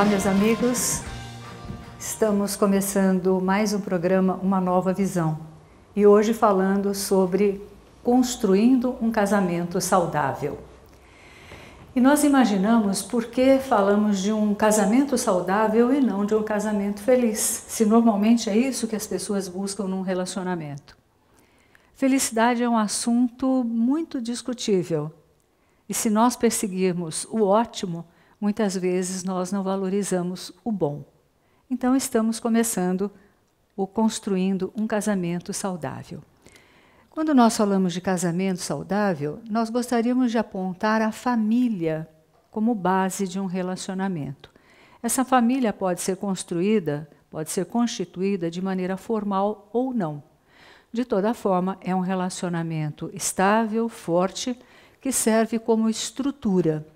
Olá, meus amigos. Estamos começando mais um programa Uma Nova Visão e hoje falando sobre construindo um casamento saudável. E nós imaginamos por que falamos de um casamento saudável e não de um casamento feliz, se normalmente é isso que as pessoas buscam num relacionamento. Felicidade é um assunto muito discutível. E se nós perseguirmos o ótimo, muitas vezes nós não valorizamos o bom. Então estamos começando o construindo um casamento saudável. Quando nós falamos de casamento saudável, nós gostaríamos de apontar a família como base de um relacionamento. Essa família pode ser construída, pode ser constituída de maneira formal ou não. De toda forma, é um relacionamento estável, forte, que serve como estrutura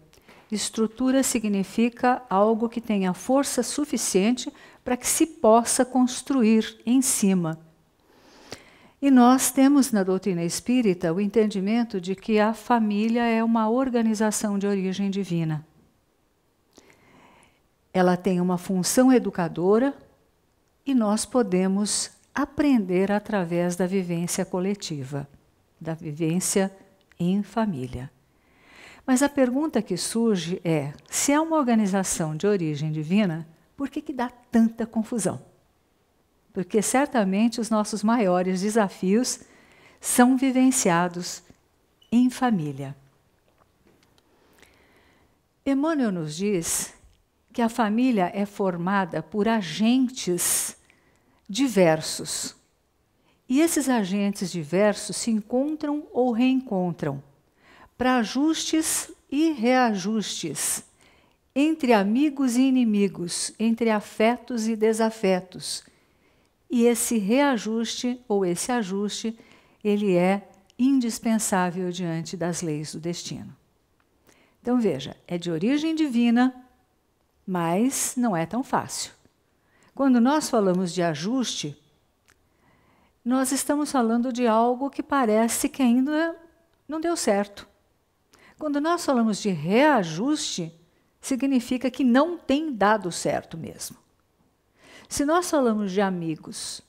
Estrutura significa algo que tenha força suficiente para que se possa construir em cima. E nós temos na doutrina espírita o entendimento de que a família é uma organização de origem divina. Ela tem uma função educadora e nós podemos aprender através da vivência coletiva, da vivência em família. Mas a pergunta que surge é: se é uma organização de origem divina, por que, que dá tanta confusão? Porque certamente os nossos maiores desafios são vivenciados em família. Emmanuel nos diz que a família é formada por agentes diversos. E esses agentes diversos se encontram ou reencontram para ajustes e reajustes, entre amigos e inimigos, entre afetos e desafetos. E esse reajuste ou esse ajuste, ele é indispensável diante das leis do destino. Então veja, é de origem divina, mas não é tão fácil. Quando nós falamos de ajuste, nós estamos falando de algo que parece que ainda não deu certo. Quando nós falamos de reajuste, significa que não tem dado certo mesmo. Se nós falamos de amigos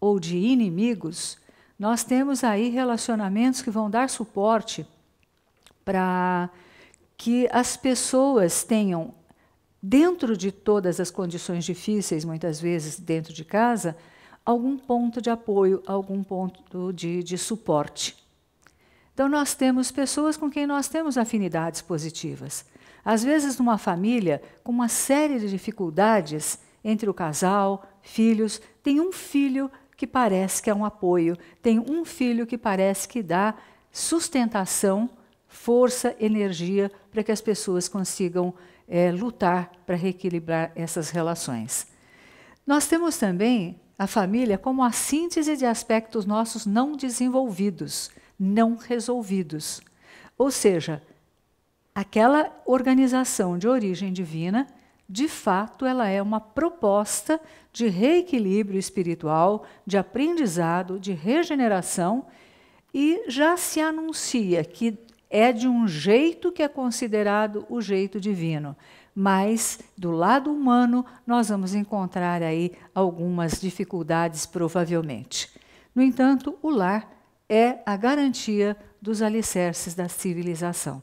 ou de inimigos, nós temos aí relacionamentos que vão dar suporte para que as pessoas tenham, dentro de todas as condições difíceis, muitas vezes dentro de casa, algum ponto de apoio, algum ponto de, de suporte. Então, nós temos pessoas com quem nós temos afinidades positivas. Às vezes, numa família com uma série de dificuldades entre o casal, filhos, tem um filho que parece que é um apoio, tem um filho que parece que dá sustentação, força, energia para que as pessoas consigam é, lutar para reequilibrar essas relações. Nós temos também a família como a síntese de aspectos nossos não desenvolvidos não resolvidos. Ou seja, aquela organização de origem divina, de fato, ela é uma proposta de reequilíbrio espiritual, de aprendizado, de regeneração, e já se anuncia que é de um jeito que é considerado o jeito divino. Mas do lado humano, nós vamos encontrar aí algumas dificuldades, provavelmente. No entanto, o lar é a garantia dos alicerces da civilização.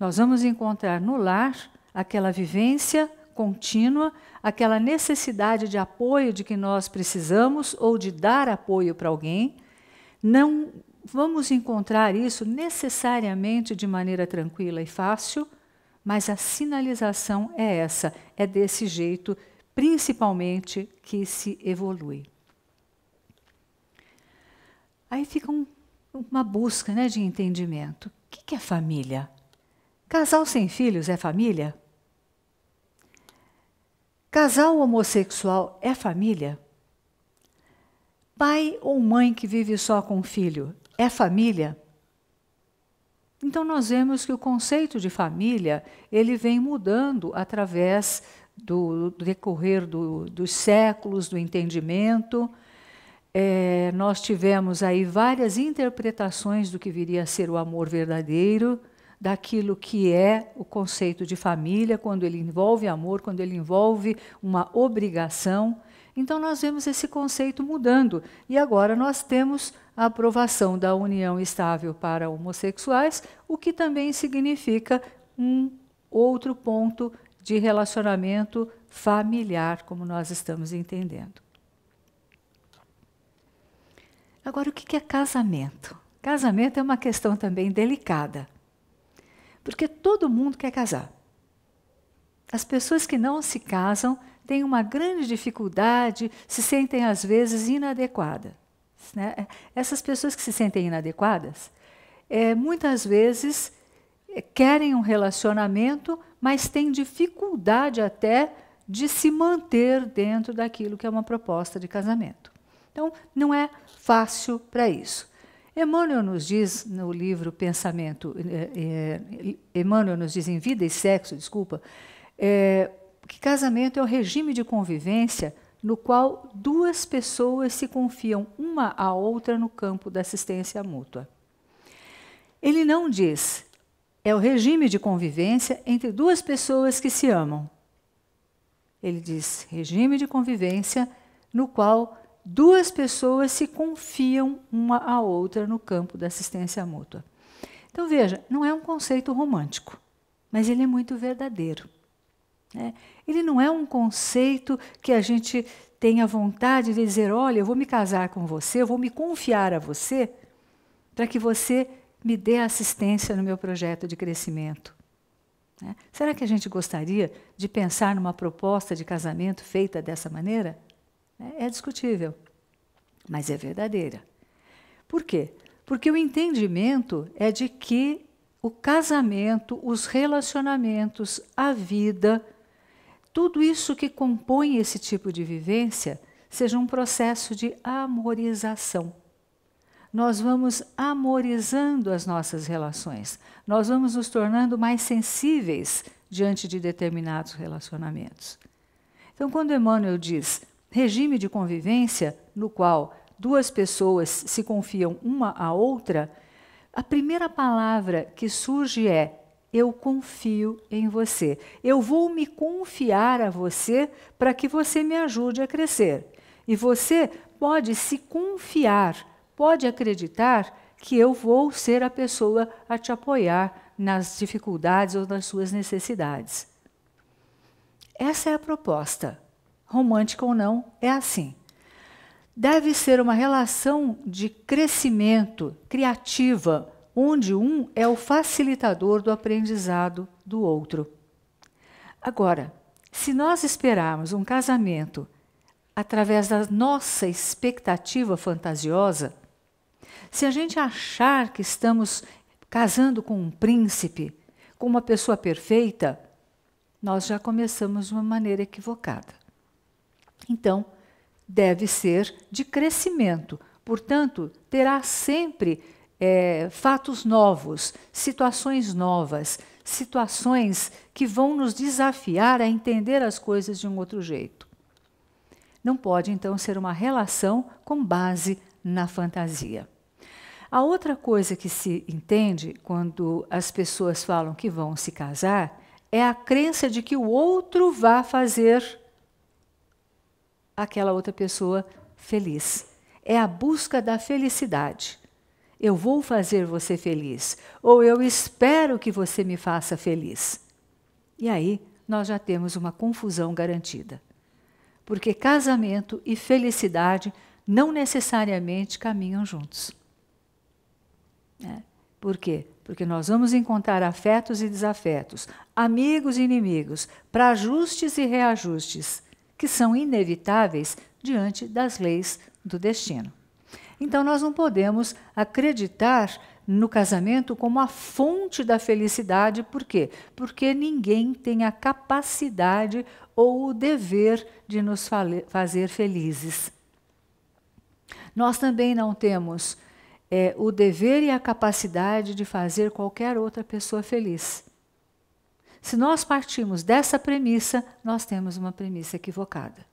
Nós vamos encontrar no lar aquela vivência contínua, aquela necessidade de apoio de que nós precisamos ou de dar apoio para alguém. Não vamos encontrar isso necessariamente de maneira tranquila e fácil, mas a sinalização é essa, é desse jeito, principalmente, que se evolui. Aí fica um, uma busca né, de entendimento. O que, que é família? Casal sem filhos é família? Casal homossexual é família? Pai ou mãe que vive só com um filho é família? Então nós vemos que o conceito de família ele vem mudando através do, do decorrer do, dos séculos, do entendimento é, nós tivemos aí várias interpretações do que viria a ser o amor verdadeiro, daquilo que é o conceito de família, quando ele envolve amor, quando ele envolve uma obrigação. Então, nós vemos esse conceito mudando. E agora nós temos a aprovação da união estável para homossexuais, o que também significa um outro ponto de relacionamento familiar, como nós estamos entendendo. Agora, o que é casamento? Casamento é uma questão também delicada, porque todo mundo quer casar. As pessoas que não se casam têm uma grande dificuldade, se sentem às vezes inadequadas. Né? Essas pessoas que se sentem inadequadas, é, muitas vezes é, querem um relacionamento, mas têm dificuldade até de se manter dentro daquilo que é uma proposta de casamento. Então, não é fácil para isso. Emmanuel nos diz no livro Pensamento, é, é, Emmanuel nos diz em Vida e Sexo, desculpa, é, que casamento é um regime de convivência no qual duas pessoas se confiam uma à outra no campo da assistência mútua. Ele não diz, é o regime de convivência entre duas pessoas que se amam. Ele diz regime de convivência no qual duas pessoas se confiam uma à outra no campo da assistência mútua. Então veja, não é um conceito romântico, mas ele é muito verdadeiro. Né? Ele não é um conceito que a gente tenha vontade de dizer: olha, eu vou me casar com você, eu vou me confiar a você, para que você me dê assistência no meu projeto de crescimento. Né? Será que a gente gostaria de pensar numa proposta de casamento feita dessa maneira? Né? É discutível, mas é verdadeira. Por quê? Porque o entendimento é de que o casamento, os relacionamentos, a vida, tudo isso que compõe esse tipo de vivência seja um processo de amorização. Nós vamos amorizando as nossas relações, nós vamos nos tornando mais sensíveis diante de determinados relacionamentos. Então, quando Emmanuel diz regime de convivência no qual duas pessoas se confiam uma à outra, a primeira palavra que surge é eu confio em você. Eu vou me confiar a você para que você me ajude a crescer. E você pode se confiar, pode acreditar que eu vou ser a pessoa a te apoiar nas dificuldades ou nas suas necessidades. Essa é a proposta romântica ou não, é assim. Deve ser uma relação de crescimento criativa, onde um é o facilitador do aprendizado do outro. Agora, se nós esperarmos um casamento através da nossa expectativa fantasiosa, se a gente achar que estamos casando com um príncipe, com uma pessoa perfeita, nós já começamos de uma maneira equivocada. Então, deve ser de crescimento. Portanto, terá sempre é, fatos novos, situações novas, situações que vão nos desafiar a entender as coisas de um outro jeito. Não pode, então, ser uma relação com base na fantasia. A outra coisa que se entende quando as pessoas falam que vão se casar é a crença de que o outro vai fazer aquela outra pessoa feliz. É a busca da felicidade. Eu vou fazer você feliz, ou eu espero que você me faça feliz. E aí nós já temos uma confusão garantida. Porque casamento e felicidade não necessariamente caminham juntos. É. Por quê? Porque nós vamos encontrar afetos e desafetos, amigos e inimigos, para ajustes e reajustes que são inevitáveis diante das leis do destino. Então, nós não podemos acreditar no casamento como a fonte da felicidade, por quê? Porque ninguém tem a capacidade ou o dever de nos fazer felizes. Nós também não temos é, o dever e a capacidade de fazer qualquer outra pessoa feliz. Se nós partirmos dessa premissa, nós temos uma premissa equivocada.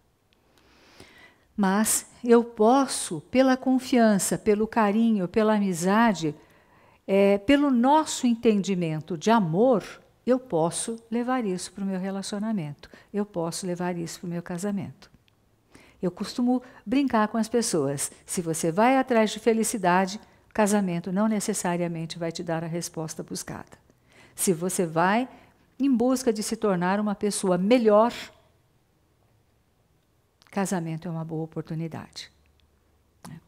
Mas eu posso, pela confiança, pelo carinho, pela amizade, é, pelo nosso entendimento de amor, eu posso levar isso para o meu relacionamento, eu posso levar isso para o meu casamento. Eu costumo brincar com as pessoas: se você vai atrás de felicidade, casamento não necessariamente vai te dar a resposta buscada. Se você vai em busca de se tornar uma pessoa melhor, casamento é uma boa oportunidade. Né?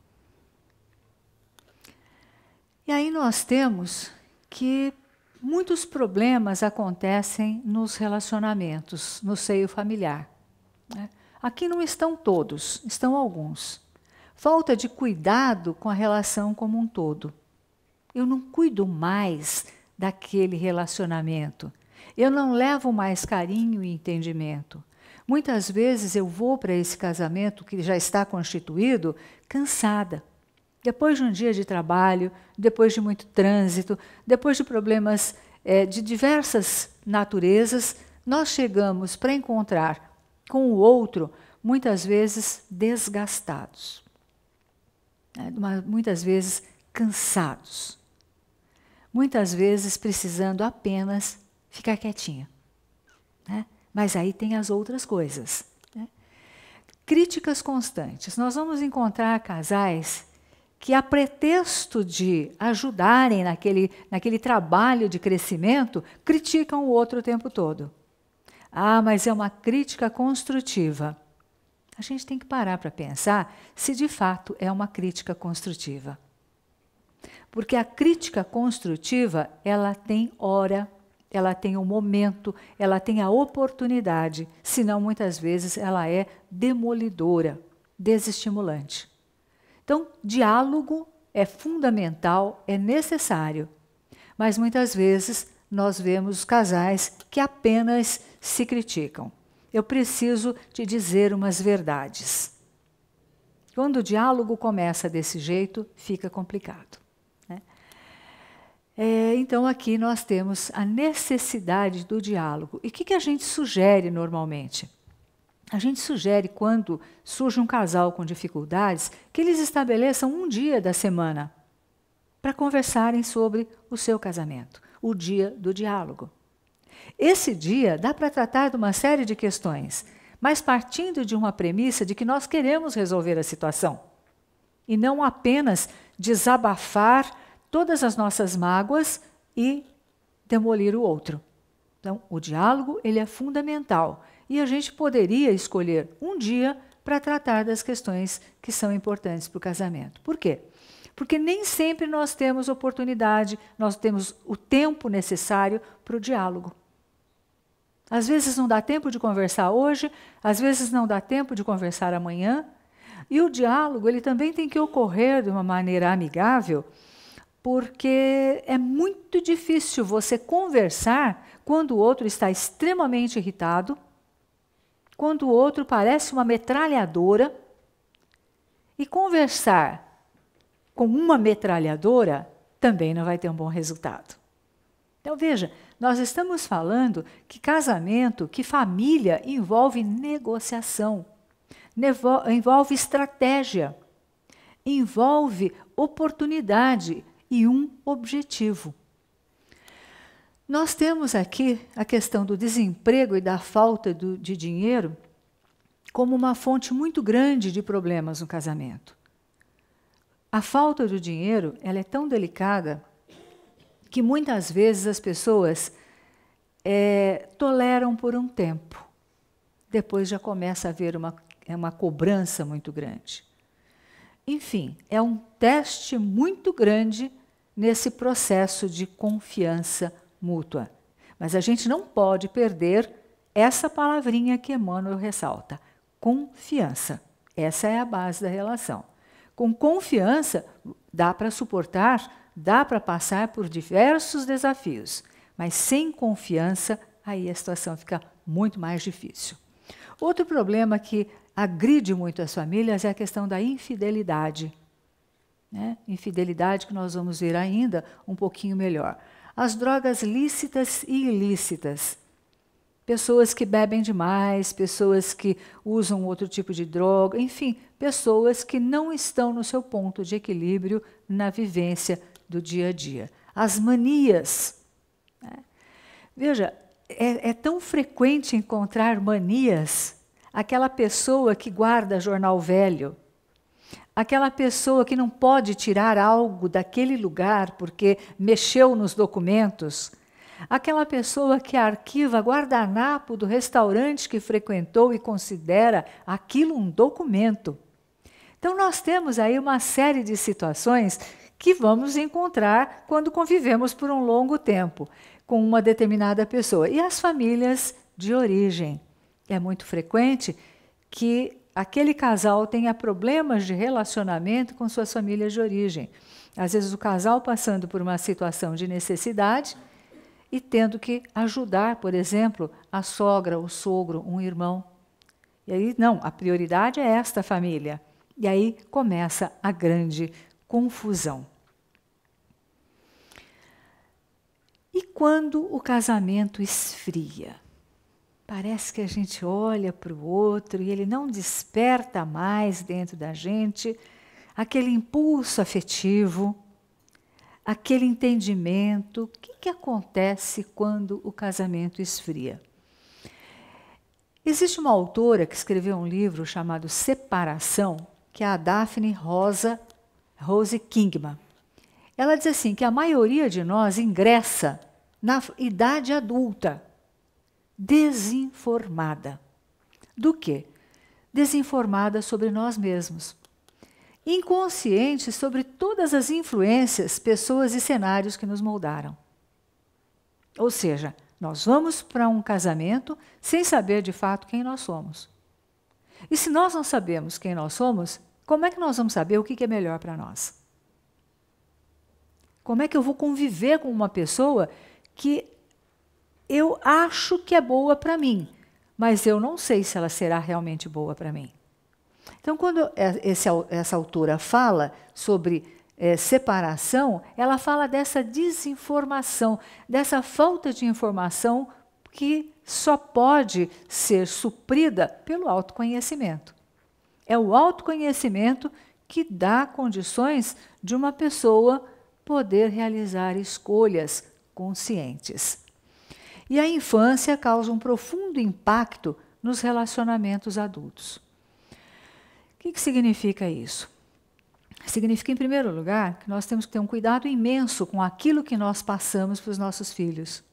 E aí nós temos que muitos problemas acontecem nos relacionamentos, no seio familiar. Né? Aqui não estão todos, estão alguns. Falta de cuidado com a relação como um todo. Eu não cuido mais daquele relacionamento. Eu não levo mais carinho e entendimento. Muitas vezes eu vou para esse casamento que já está constituído cansada. Depois de um dia de trabalho, depois de muito trânsito, depois de problemas é, de diversas naturezas, nós chegamos para encontrar com o outro, muitas vezes desgastados, né? muitas vezes cansados, muitas vezes precisando apenas ficar quietinha. Né? Mas aí tem as outras coisas. Né? Críticas constantes. Nós vamos encontrar casais que, a pretexto de ajudarem naquele, naquele trabalho de crescimento, criticam o outro o tempo todo. Ah, mas é uma crítica construtiva. A gente tem que parar para pensar se de fato é uma crítica construtiva. Porque a crítica construtiva, ela tem hora ela tem o um momento, ela tem a oportunidade, senão muitas vezes ela é demolidora, desestimulante. Então, diálogo é fundamental, é necessário, mas muitas vezes nós vemos casais que apenas se criticam. Eu preciso te dizer umas verdades. Quando o diálogo começa desse jeito, fica complicado. É, então, aqui nós temos a necessidade do diálogo. E o que, que a gente sugere normalmente? A gente sugere, quando surge um casal com dificuldades, que eles estabeleçam um dia da semana para conversarem sobre o seu casamento, o dia do diálogo. Esse dia dá para tratar de uma série de questões, mas partindo de uma premissa de que nós queremos resolver a situação e não apenas desabafar todas as nossas mágoas e demolir o outro. Então, o diálogo ele é fundamental e a gente poderia escolher um dia para tratar das questões que são importantes para o casamento. Por quê? Porque nem sempre nós temos oportunidade, nós temos o tempo necessário para o diálogo. Às vezes não dá tempo de conversar hoje, às vezes não dá tempo de conversar amanhã. E o diálogo ele também tem que ocorrer de uma maneira amigável, porque é muito difícil você conversar quando o outro está extremamente irritado, quando o outro parece uma metralhadora. E conversar com uma metralhadora também não vai ter um bom resultado. Então veja, nós estamos falando que casamento, que família envolve negociação, envolve estratégia, envolve oportunidade, e um objetivo. Nós temos aqui a questão do desemprego e da falta do, de dinheiro como uma fonte muito grande de problemas no casamento. A falta do dinheiro ela é tão delicada que muitas vezes as pessoas é, toleram por um tempo. Depois já começa a haver uma, é uma cobrança muito grande. Enfim, é um teste muito grande nesse processo de confiança mútua. Mas a gente não pode perder essa palavrinha que Emmanuel ressalta: confiança. Essa é a base da relação. Com confiança, dá para suportar, dá para passar por diversos desafios, mas sem confiança, aí a situação fica muito mais difícil. Outro problema que agride muito as famílias é a questão da infidelidade. Né? Infidelidade que nós vamos ver ainda um pouquinho melhor. As drogas lícitas e ilícitas. Pessoas que bebem demais, pessoas que usam outro tipo de droga, enfim, pessoas que não estão no seu ponto de equilíbrio na vivência do dia a dia. As manias. Né? Veja, é, é tão frequente encontrar manias aquela pessoa que guarda jornal velho, aquela pessoa que não pode tirar algo daquele lugar porque mexeu nos documentos, aquela pessoa que arquiva guardanapo do restaurante que frequentou e considera aquilo um documento. Então, nós temos aí uma série de situações que vamos encontrar quando convivemos por um longo tempo com uma determinada pessoa. E as famílias de origem. É muito frequente que aquele casal tenha problemas de relacionamento com suas famílias de origem. Às vezes, o casal passando por uma situação de necessidade e tendo que ajudar, por exemplo, a sogra, o sogro, um irmão. E aí, não, a prioridade é esta família. E aí começa a grande confusão. E quando o casamento esfria? Parece que a gente olha para o outro e ele não desperta mais dentro da gente aquele impulso afetivo, aquele entendimento. O que, que acontece quando o casamento esfria? Existe uma autora que escreveu um livro chamado Separação, que é a Daphne Rosa, Rose Kingman. Ela diz assim que a maioria de nós ingressa na idade adulta desinformada. Do que? Desinformada sobre nós mesmos. Inconsciente sobre todas as influências, pessoas e cenários que nos moldaram. Ou seja, nós vamos para um casamento sem saber de fato quem nós somos. E se nós não sabemos quem nós somos, como é que nós vamos saber o que é melhor para nós? Como é que eu vou conviver com uma pessoa que eu acho que é boa para mim, mas eu não sei se ela será realmente boa para mim. Então, quando é, esse, essa autora fala sobre é, separação, ela fala dessa desinformação, dessa falta de informação que só pode ser suprida pelo autoconhecimento. É o autoconhecimento que dá condições de uma pessoa poder realizar escolhas conscientes e a infância causa um profundo impacto nos relacionamentos adultos. O que, que significa isso? Significa, em primeiro lugar, que nós temos que ter um cuidado imenso com aquilo que nós passamos para os nossos filhos,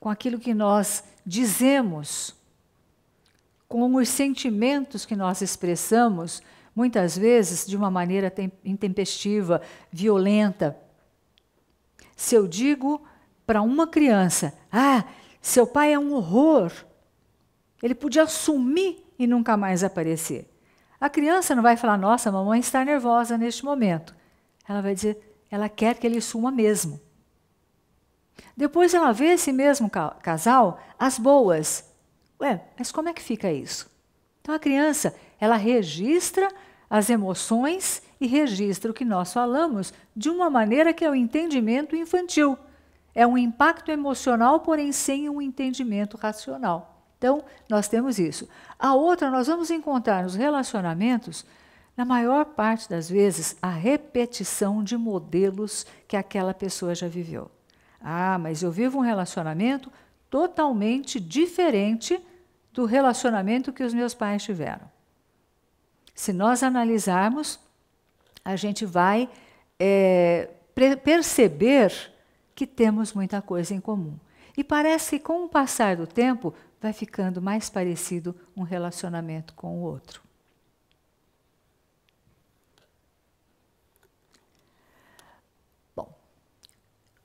com aquilo que nós dizemos, com os sentimentos que nós expressamos, muitas vezes de uma maneira intempestiva, violenta. Se eu digo para uma criança: ah, seu pai é um horror, ele podia sumir e nunca mais aparecer. A criança não vai falar: nossa, mamãe está nervosa neste momento. Ela vai dizer: ela quer que ele suma mesmo. Depois ela vê esse mesmo casal às boas. Ué, mas como é que fica isso? Então a criança, ela registra as emoções e registra o que nós falamos de uma maneira que é o entendimento infantil. É um impacto emocional, porém sem um entendimento racional. Então, nós temos isso. A outra, nós vamos encontrar nos relacionamentos, na maior parte das vezes, a repetição de modelos que aquela pessoa já viveu. Ah, mas eu vivo um relacionamento totalmente diferente do relacionamento que os meus pais tiveram. Se nós analisarmos, a gente vai é, perceber que temos muita coisa em comum. E parece que com o passar do tempo vai ficando mais parecido um relacionamento com o outro. Bom,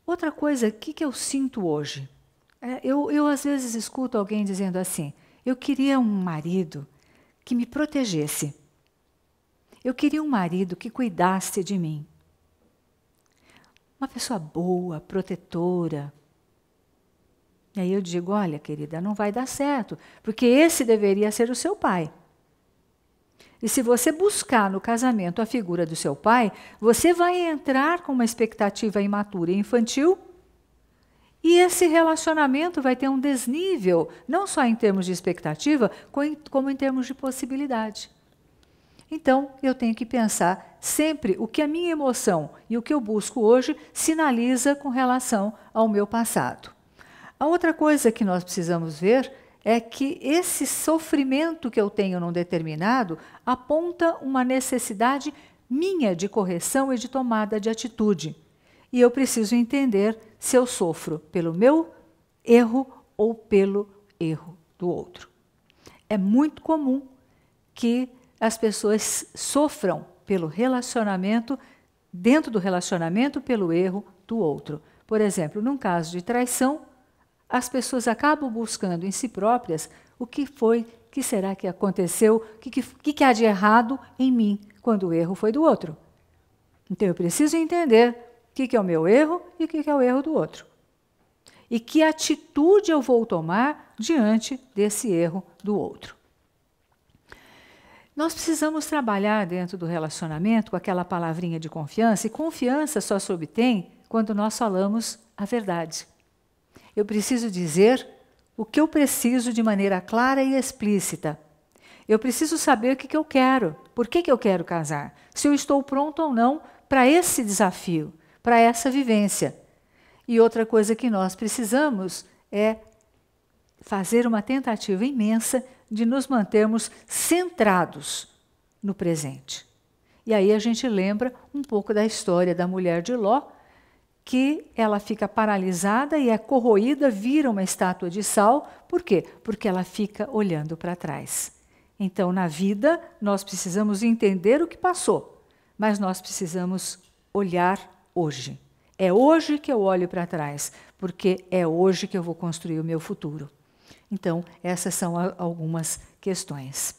outra coisa, o que, que eu sinto hoje? É, eu, eu às vezes escuto alguém dizendo assim: eu queria um marido que me protegesse. Eu queria um marido que cuidasse de mim uma pessoa boa, protetora. E aí eu digo: olha, querida, não vai dar certo, porque esse deveria ser o seu pai. E se você buscar no casamento a figura do seu pai, você vai entrar com uma expectativa imatura e infantil. E esse relacionamento vai ter um desnível, não só em termos de expectativa, como em termos de possibilidade. Então, eu tenho que pensar sempre o que a minha emoção e o que eu busco hoje sinaliza com relação ao meu passado. A outra coisa que nós precisamos ver é que esse sofrimento que eu tenho num determinado aponta uma necessidade minha de correção e de tomada de atitude. E eu preciso entender se eu sofro pelo meu erro ou pelo erro do outro. É muito comum que as pessoas sofram pelo relacionamento, dentro do relacionamento, pelo erro do outro. Por exemplo, num caso de traição, as pessoas acabam buscando em si próprias o que foi, que será que aconteceu, o que, que, que há de errado em mim, quando o erro foi do outro. Então eu preciso entender o que, que é o meu erro e o que, que é o erro do outro. E que atitude eu vou tomar diante desse erro do outro. Nós precisamos trabalhar dentro do relacionamento com aquela palavrinha de confiança, e confiança só se obtém quando nós falamos a verdade. Eu preciso dizer o que eu preciso de maneira clara e explícita. Eu preciso saber o que, que eu quero, por que, que eu quero casar, se eu estou pronto ou não para esse desafio, para essa vivência. E outra coisa que nós precisamos é fazer uma tentativa imensa de nos mantermos centrados no presente. E aí a gente lembra um pouco da história da mulher de Ló, que ela fica paralisada e é corroída, vira uma estátua de sal. Por quê? Porque ela fica olhando para trás. Então, na vida, nós precisamos entender o que passou, mas nós precisamos olhar hoje. É hoje que eu olho para trás, porque é hoje que eu vou construir o meu futuro. Então, essas são algumas questões.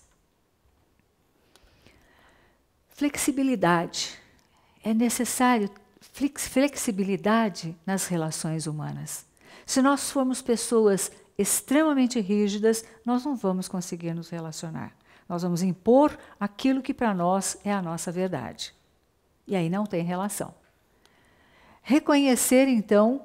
Flexibilidade. É necessário flexibilidade nas relações humanas. Se nós formos pessoas extremamente rígidas, nós não vamos conseguir nos relacionar. Nós vamos impor aquilo que para nós é a nossa verdade. E aí não tem relação. Reconhecer, então,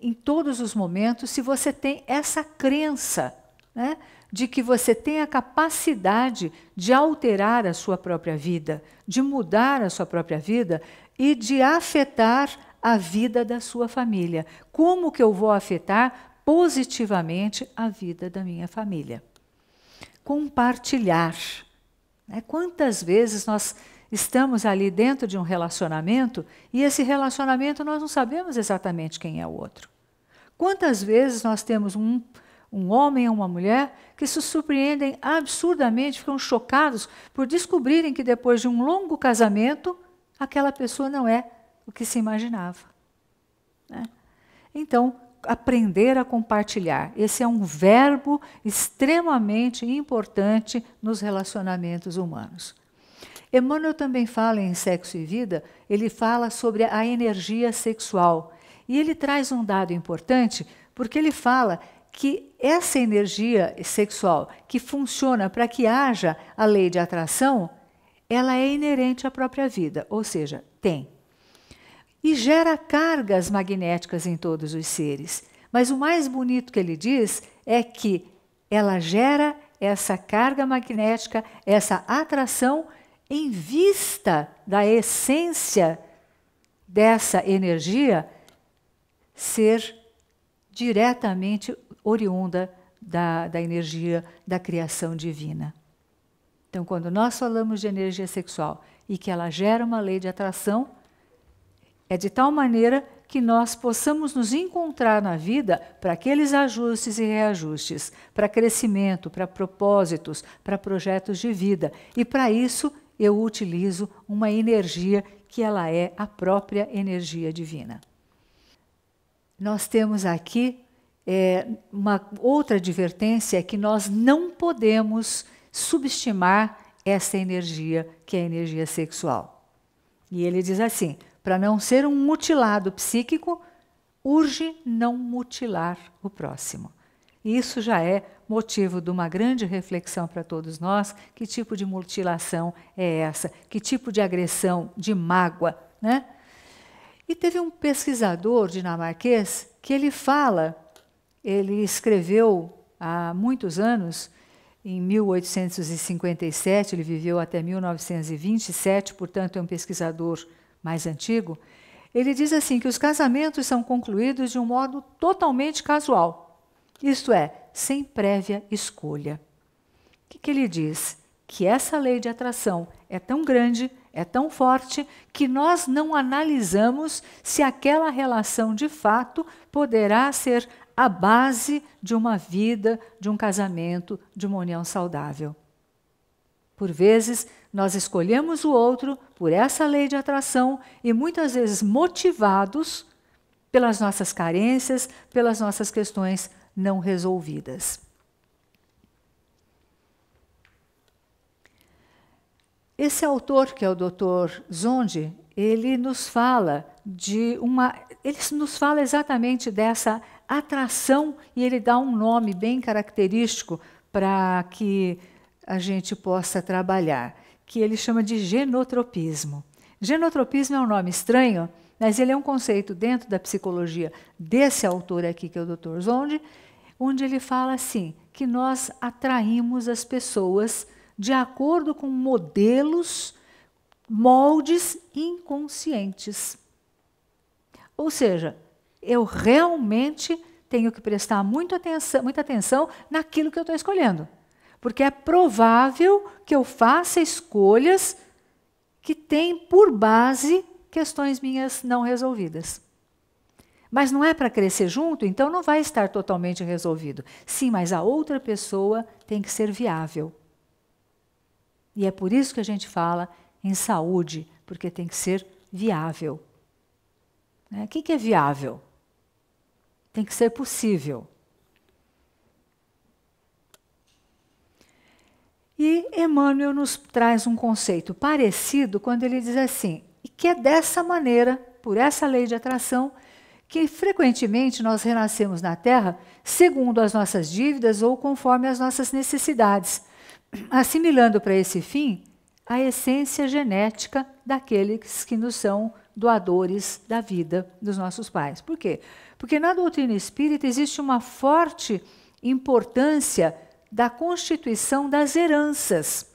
em todos os momentos se você tem essa crença né, de que você tem a capacidade de alterar a sua própria vida, de mudar a sua própria vida e de afetar a vida da sua família. Como que eu vou afetar positivamente a vida da minha família? Compartilhar. Né? Quantas vezes nós Estamos ali dentro de um relacionamento e esse relacionamento nós não sabemos exatamente quem é o outro. Quantas vezes nós temos um, um homem ou uma mulher que se surpreendem absurdamente, ficam chocados por descobrirem que depois de um longo casamento, aquela pessoa não é o que se imaginava. Né? Então, aprender a compartilhar. Esse é um verbo extremamente importante nos relacionamentos humanos. Emmanuel também fala em Sexo e Vida, ele fala sobre a energia sexual. E ele traz um dado importante, porque ele fala que essa energia sexual que funciona para que haja a lei de atração, ela é inerente à própria vida, ou seja, tem. E gera cargas magnéticas em todos os seres. Mas o mais bonito que ele diz é que ela gera essa carga magnética, essa atração em vista da essência dessa energia ser diretamente oriunda da, da energia da criação divina. Então, quando nós falamos de energia sexual e que ela gera uma lei de atração, é de tal maneira que nós possamos nos encontrar na vida para aqueles ajustes e reajustes, para crescimento, para propósitos, para projetos de vida. E para isso eu utilizo uma energia que ela é a própria energia divina. Nós temos aqui é, uma outra advertência é que nós não podemos subestimar essa energia que é a energia sexual. E ele diz assim: para não ser um mutilado psíquico, urge não mutilar o próximo. Isso já é motivo de uma grande reflexão para todos nós: que tipo de mutilação é essa? Que tipo de agressão, de mágoa, né? E teve um pesquisador dinamarquês que ele fala, ele escreveu há muitos anos, em 1857, ele viveu até 1927, portanto é um pesquisador mais antigo. Ele diz assim que os casamentos são concluídos de um modo totalmente casual isto é, sem prévia escolha. O que, que ele diz? Que essa lei de atração é tão grande, é tão forte, que nós não analisamos se aquela relação de fato poderá ser a base de uma vida, de um casamento, de uma união saudável. Por vezes, nós escolhemos o outro por essa lei de atração e muitas vezes motivados pelas nossas carências, pelas nossas questões não resolvidas. Esse autor, que é o Dr. Zondi, ele nos fala de uma, ele nos fala exatamente dessa atração e ele dá um nome bem característico para que a gente possa trabalhar, que ele chama de genotropismo. Genotropismo é um nome estranho, mas ele é um conceito dentro da psicologia desse autor aqui, que é o Dr. Zondi, onde ele fala assim, que nós atraímos as pessoas de acordo com modelos, moldes inconscientes. Ou seja, eu realmente tenho que prestar muita atenção, muita atenção naquilo que eu estou escolhendo. Porque é provável que eu faça escolhas que têm por base questões minhas não resolvidas. Mas não é para crescer junto, então não vai estar totalmente resolvido. Sim, mas a outra pessoa tem que ser viável. E é por isso que a gente fala em saúde, porque tem que ser viável. Né? O que é viável? Tem que ser possível. E Emmanuel nos traz um conceito parecido quando ele diz assim: e que é dessa maneira, por essa lei de atração, que frequentemente nós renascemos na Terra segundo as nossas dívidas ou conforme as nossas necessidades, assimilando para esse fim a essência genética daqueles que nos são doadores da vida dos nossos pais. Por quê? Porque na doutrina espírita existe uma forte importância da constituição das heranças.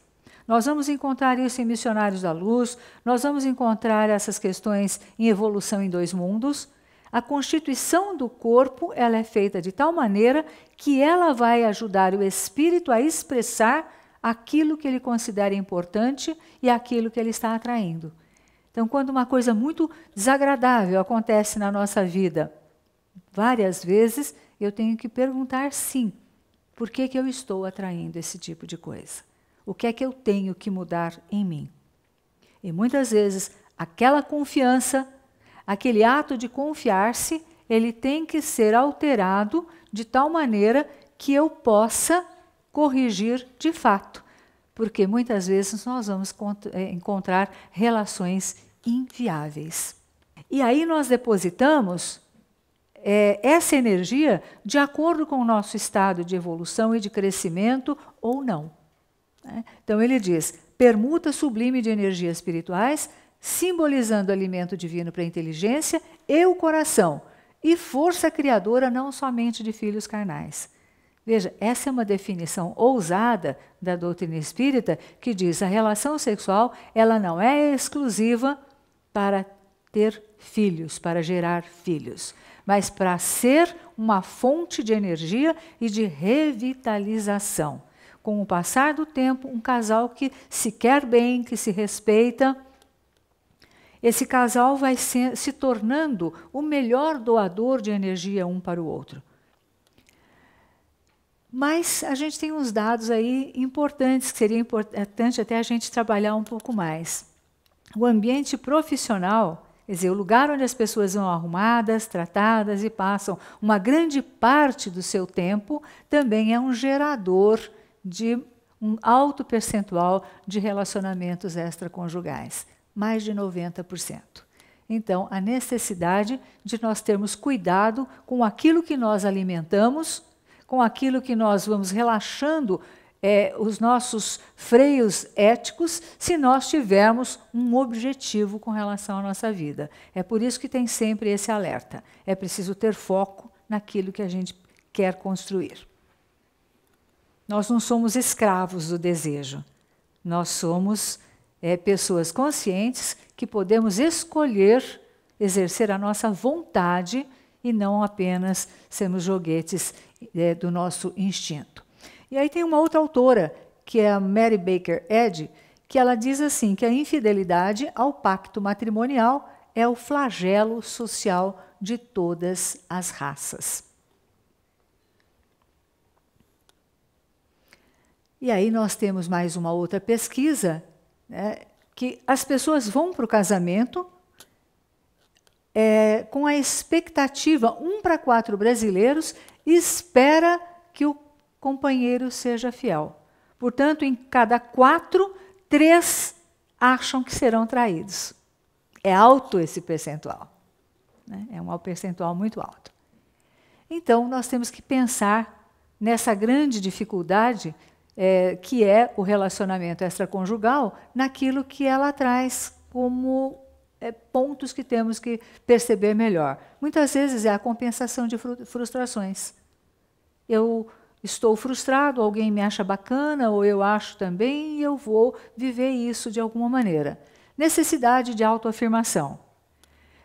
Nós vamos encontrar isso em Missionários da Luz, nós vamos encontrar essas questões em Evolução em Dois Mundos. A constituição do corpo ela é feita de tal maneira que ela vai ajudar o espírito a expressar aquilo que ele considera importante e aquilo que ele está atraindo. Então, quando uma coisa muito desagradável acontece na nossa vida, várias vezes eu tenho que perguntar sim, por que, que eu estou atraindo esse tipo de coisa? O que é que eu tenho que mudar em mim? E muitas vezes, aquela confiança, aquele ato de confiar-se, ele tem que ser alterado de tal maneira que eu possa corrigir de fato. Porque muitas vezes nós vamos eh, encontrar relações inviáveis. E aí nós depositamos é, essa energia de acordo com o nosso estado de evolução e de crescimento ou não. Né? Então ele diz: permuta sublime de energias espirituais, simbolizando alimento divino para a inteligência e o coração, e força criadora não somente de filhos carnais. Veja, essa é uma definição ousada da doutrina espírita que diz a relação sexual ela não é exclusiva para ter filhos, para gerar filhos, mas para ser uma fonte de energia e de revitalização com o passar do tempo, um casal que se quer bem, que se respeita. Esse casal vai se, se tornando o melhor doador de energia um para o outro. Mas a gente tem uns dados aí importantes, que seria importante até a gente trabalhar um pouco mais. O ambiente profissional, quer dizer, o lugar onde as pessoas vão arrumadas, tratadas e passam uma grande parte do seu tempo, também é um gerador de um alto percentual de relacionamentos extraconjugais, mais de 90%. Então, a necessidade de nós termos cuidado com aquilo que nós alimentamos, com aquilo que nós vamos relaxando é, os nossos freios éticos se nós tivermos um objetivo com relação à nossa vida. É por isso que tem sempre esse alerta. É preciso ter foco naquilo que a gente quer construir. Nós não somos escravos do desejo. Nós somos é, pessoas conscientes que podemos escolher exercer a nossa vontade e não apenas sermos joguetes é, do nosso instinto. E aí tem uma outra autora, que é a Mary Baker Eddy, que ela diz assim que a infidelidade ao pacto matrimonial é o flagelo social de todas as raças. E aí nós temos mais uma outra pesquisa, né, que as pessoas vão para o casamento é, com a expectativa, um para quatro brasileiros espera que o companheiro seja fiel. Portanto, em cada quatro, três acham que serão traídos. É alto esse percentual. Né? É um percentual muito alto. Então, nós temos que pensar nessa grande dificuldade é, que é o relacionamento extraconjugal, naquilo que ela traz como é, pontos que temos que perceber melhor. Muitas vezes é a compensação de frustrações. Eu estou frustrado, alguém me acha bacana, ou eu acho também, e eu vou viver isso de alguma maneira. Necessidade de autoafirmação.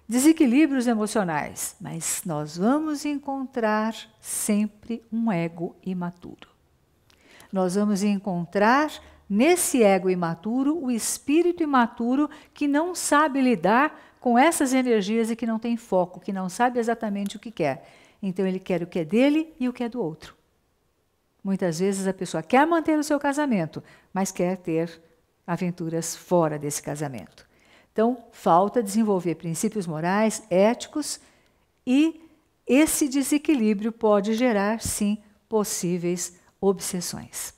Desequilíbrios emocionais, mas nós vamos encontrar sempre um ego imaturo nós vamos encontrar nesse ego imaturo o espírito imaturo que não sabe lidar com essas energias e que não tem foco, que não sabe exatamente o que quer. Então ele quer o que é dele e o que é do outro. Muitas vezes a pessoa quer manter o seu casamento, mas quer ter aventuras fora desse casamento. Então, falta desenvolver princípios morais, éticos e esse desequilíbrio pode gerar, sim, possíveis obsessões.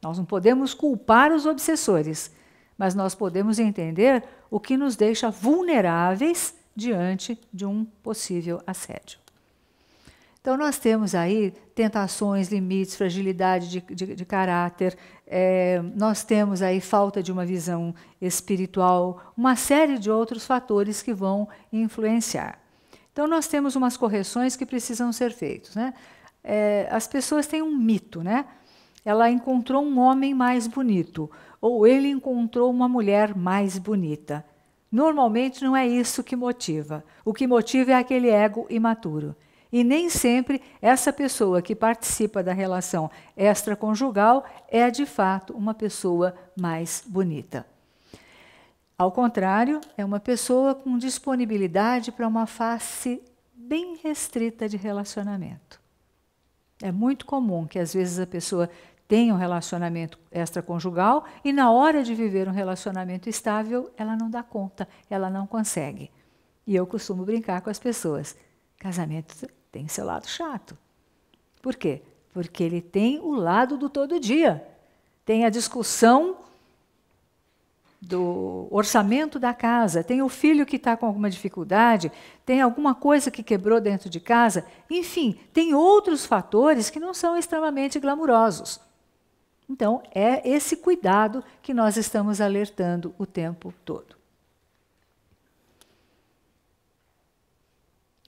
Nós não podemos culpar os obsessores, mas nós podemos entender o que nos deixa vulneráveis diante de um possível assédio. Então, nós temos aí tentações, limites, fragilidade de, de, de caráter, é, nós temos aí falta de uma visão espiritual, uma série de outros fatores que vão influenciar. Então, nós temos umas correções que precisam ser feitas. Né? é, as pessoas têm um mito, né? Ela encontrou um homem mais bonito ou ele encontrou uma mulher mais bonita. Normalmente não é isso que motiva. O que motiva é aquele ego imaturo. E nem sempre essa pessoa que participa da relação extraconjugal é de fato uma pessoa mais bonita. Ao contrário, é uma pessoa com disponibilidade para uma face bem restrita de relacionamento. É muito comum que às vezes a pessoa tenha um relacionamento extraconjugal e na hora de viver um relacionamento estável, ela não dá conta, ela não consegue. E eu costumo brincar com as pessoas: casamento tem seu lado chato. Por quê? Porque ele tem o lado do todo dia. Tem a discussão do orçamento da casa, tem o filho que está com alguma dificuldade, tem alguma coisa que quebrou dentro de casa, enfim, tem outros fatores que não são extremamente glamurosos. Então, é esse cuidado que nós estamos alertando o tempo todo.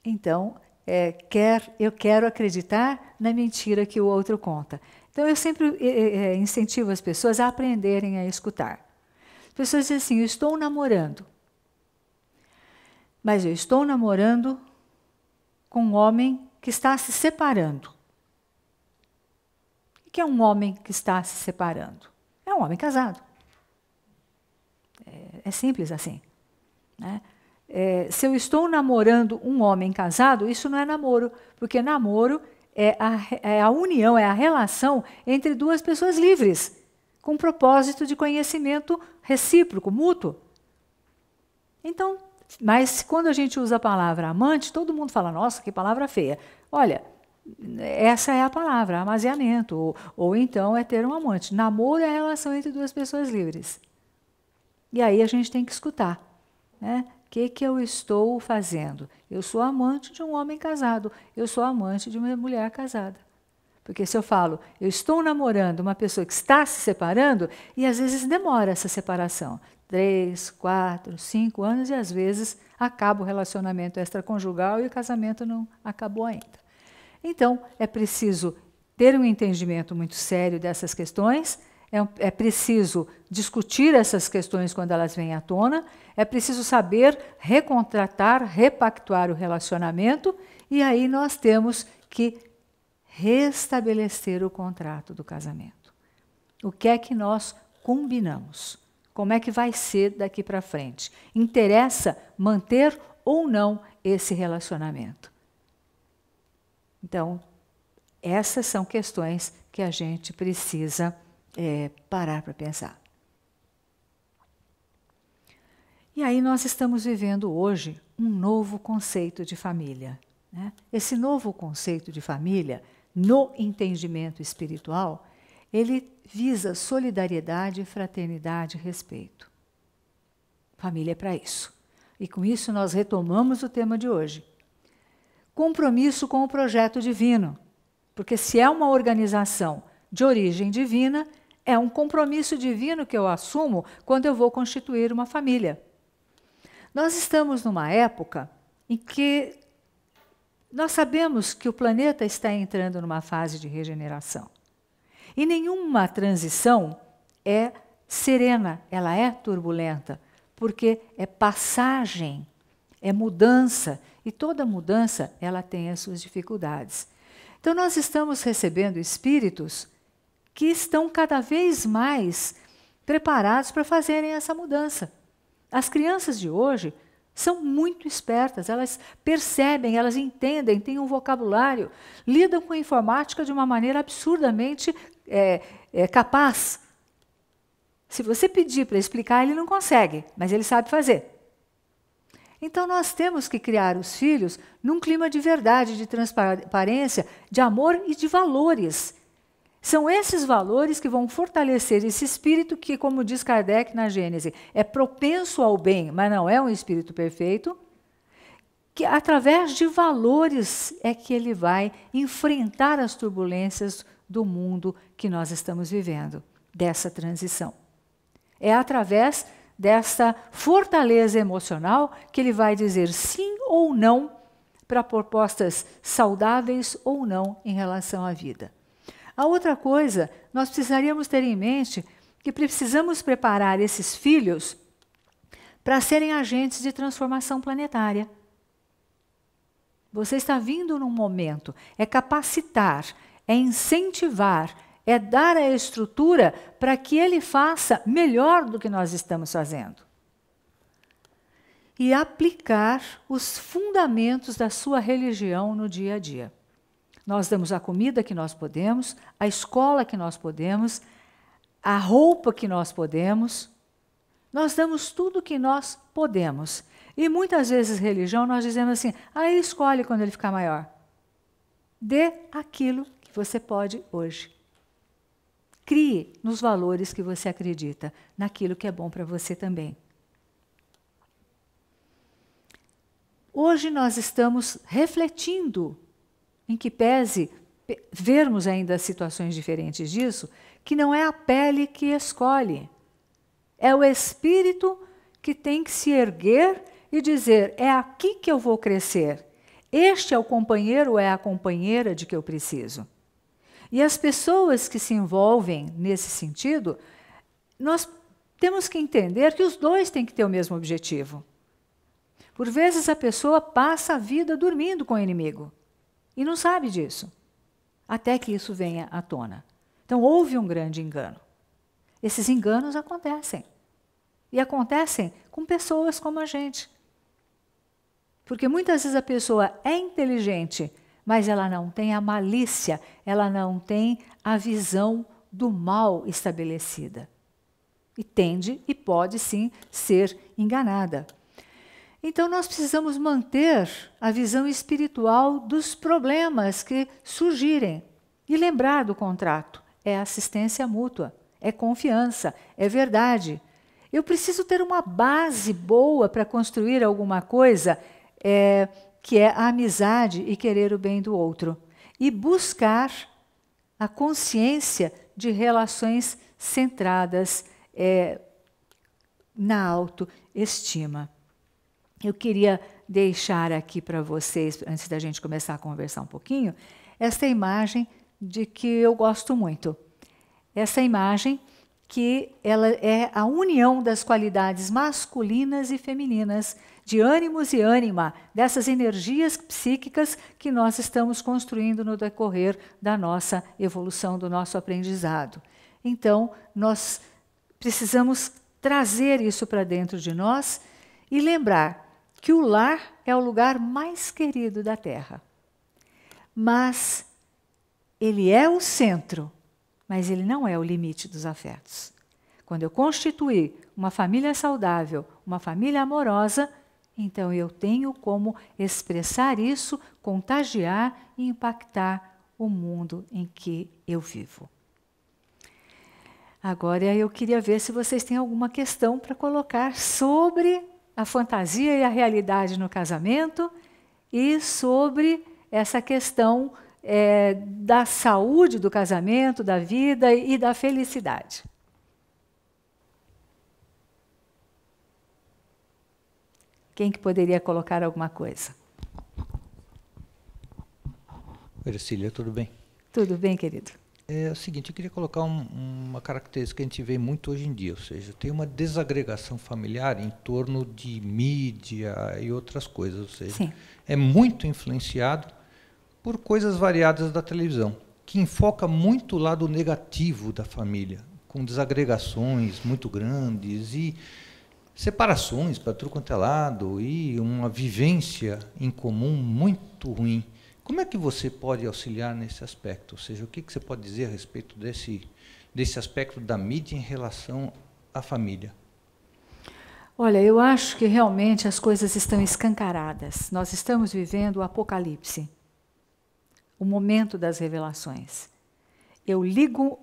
Então, é, quer, eu quero acreditar na mentira que o outro conta. Então, eu sempre é, é, é incentivo as pessoas a aprenderem a escutar. Pessoas dizem assim: eu estou namorando. Mas eu estou namorando com um homem que está se separando. O que é um homem que está se separando? É um homem casado. É, é simples assim. Né? É, se eu estou namorando um homem casado, isso não é namoro, porque namoro é a, é a união, é a relação entre duas pessoas livres, com propósito de conhecimento recíproco, mútuo. Então, mas quando a gente usa a palavra amante, todo mundo fala, nossa, que palavra feia. Olha, essa é a palavra, armazenamento, ou, ou então é ter um amante. Namoro é a relação entre duas pessoas livres. E aí a gente tem que escutar. O né? que, que eu estou fazendo? Eu sou amante de um homem casado, eu sou amante de uma mulher casada. Porque se eu falo, eu estou namorando uma pessoa que está se separando, e às vezes demora essa separação três, quatro, cinco anos, e às vezes acaba o relacionamento extraconjugal e o casamento não acabou ainda. Então, é preciso ter um entendimento muito sério dessas questões, é, é, preciso discutir essas questões quando elas vêm à tona, é preciso saber recontratar, repactuar o relacionamento, e aí nós temos que restabelecer o contrato do casamento. O que é que nós combinamos? Como é que vai ser daqui para frente? Interessa manter ou não esse relacionamento? Então, essas são questões que a gente precisa é, parar para pensar. E aí nós estamos vivendo hoje um novo conceito de família. Né? Esse novo conceito de família no entendimento espiritual, ele visa solidariedade, fraternidade e respeito. Família é para isso. E com isso nós retomamos o tema de hoje. Compromisso com o projeto divino. Porque se é uma organização de origem divina, é um compromisso divino que eu assumo quando eu vou constituir uma família. Nós estamos numa época em que nós sabemos que o planeta está entrando numa fase de regeneração. E nenhuma transição é serena, ela é turbulenta, porque é passagem, é mudança, e toda mudança ela tem as suas dificuldades. Então nós estamos recebendo espíritos que estão cada vez mais preparados para fazerem essa mudança. As crianças de hoje são muito espertas, elas percebem, elas entendem, têm um vocabulário, lidam com a informática de uma maneira absurdamente é, é, capaz. Se você pedir para explicar, ele não consegue, mas ele sabe fazer. Então, nós temos que criar os filhos num clima de verdade, de transparência, de amor e de valores são esses valores que vão fortalecer esse espírito que, como diz Kardec na Gênese, é propenso ao bem, mas não é um espírito perfeito, que através de valores é que ele vai enfrentar as turbulências do mundo que nós estamos vivendo, dessa transição. É através dessa fortaleza emocional que ele vai dizer sim ou não para propostas saudáveis ou não em relação à vida. A outra coisa, nós precisaríamos ter em mente que precisamos preparar esses filhos para serem agentes de transformação planetária. Você está vindo num momento, é capacitar, é incentivar, é dar a estrutura para que ele faça melhor do que nós estamos fazendo. E aplicar os fundamentos da sua religião no dia a dia. Nós damos a comida que nós podemos, a escola que nós podemos, a roupa que nós podemos. Nós damos tudo que nós podemos. E muitas vezes, religião, nós dizemos assim: ah, escolhe quando ele ficar maior. Dê aquilo que você pode hoje. Crie nos valores que você acredita, naquilo que é bom para você também. Hoje nós estamos refletindo em que pese vermos ainda situações diferentes disso, que não é a pele que escolhe, é o espírito que tem que se erguer e dizer: é aqui que eu vou crescer, este é o companheiro ou é a companheira de que eu preciso. E as pessoas que se envolvem nesse sentido, nós temos que entender que os dois têm que ter o mesmo objetivo. Por vezes a pessoa passa a vida dormindo com o inimigo. E não sabe disso, até que isso venha à tona. Então, houve um grande engano. Esses enganos acontecem. E acontecem com pessoas como a gente. Porque muitas vezes a pessoa é inteligente, mas ela não tem a malícia, ela não tem a visão do mal estabelecida. E tende e pode sim ser enganada. Então, nós precisamos manter a visão espiritual dos problemas que surgirem e lembrar do contrato. É assistência mútua, é confiança, é verdade. Eu preciso ter uma base boa para construir alguma coisa é, que é a amizade e querer o bem do outro. E buscar a consciência de relações centradas é, na autoestima eu queria deixar aqui para vocês, antes da gente começar a conversar um pouquinho, essa imagem de que eu gosto muito. Essa imagem que ela é a união das qualidades masculinas e femininas, de ânimos e ânima, dessas energias psíquicas que nós estamos construindo no decorrer da nossa evolução, do nosso aprendizado. Então, nós precisamos trazer isso para dentro de nós e lembrar que o lar é o lugar mais querido da Terra. Mas ele é o centro, mas ele não é o limite dos afetos. Quando eu constituí uma família saudável, uma família amorosa, então eu tenho como expressar isso, contagiar e impactar o mundo em que eu vivo. Agora eu queria ver se vocês têm alguma questão para colocar sobre a fantasia e a realidade no casamento e sobre essa questão é, da saúde do casamento, da vida e da felicidade. Quem que poderia colocar alguma coisa? Ercília, tudo bem? Tudo bem, querido é o seguinte, eu queria colocar um, uma característica que a gente vê muito hoje em dia, ou seja, tem uma desagregação familiar em torno de mídia e outras coisas, ou seja, Sim. é muito influenciado por coisas variadas da televisão, que enfoca muito o lado negativo da família, com desagregações muito grandes e separações para tudo quanto é lado e uma vivência em comum muito ruim. Como é que você pode auxiliar nesse aspecto? Ou seja, o que, que você pode dizer a respeito desse, desse aspecto da mídia em relação à família? Olha, eu acho que realmente as coisas estão escancaradas. Nós estamos vivendo o apocalipse, o momento das revelações. Eu ligo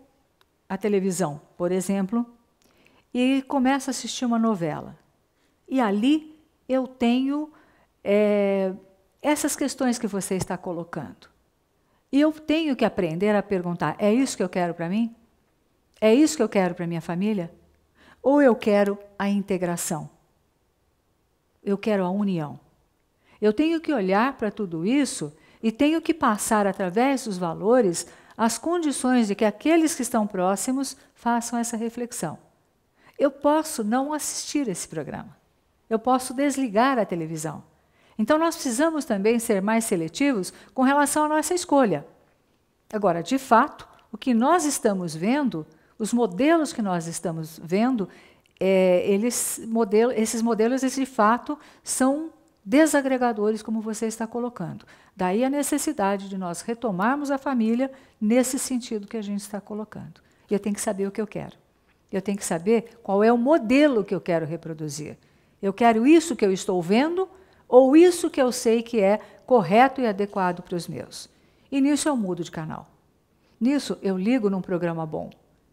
a televisão, por exemplo, e começo a assistir uma novela. E ali eu tenho é, essas questões que você está colocando. E eu tenho que aprender a perguntar: é isso que eu quero para mim? É isso que eu quero para minha família? Ou eu quero a integração? Eu quero a união. Eu tenho que olhar para tudo isso e tenho que passar através dos valores as condições de que aqueles que estão próximos façam essa reflexão. Eu posso não assistir esse programa. Eu posso desligar a televisão. Então, nós precisamos também ser mais seletivos com relação à nossa escolha. Agora, de fato, o que nós estamos vendo, os modelos que nós estamos vendo, é, eles, modelo, esses modelos, eles, de fato, são desagregadores, como você está colocando. Daí a necessidade de nós retomarmos a família nesse sentido que a gente está colocando. E eu tenho que saber o que eu quero. Eu tenho que saber qual é o modelo que eu quero reproduzir. Eu quero isso que eu estou vendo ou isso que eu sei que é correto e adequado para os meus. E nisso eu mudo de canal. Nisso eu ligo num programa bom.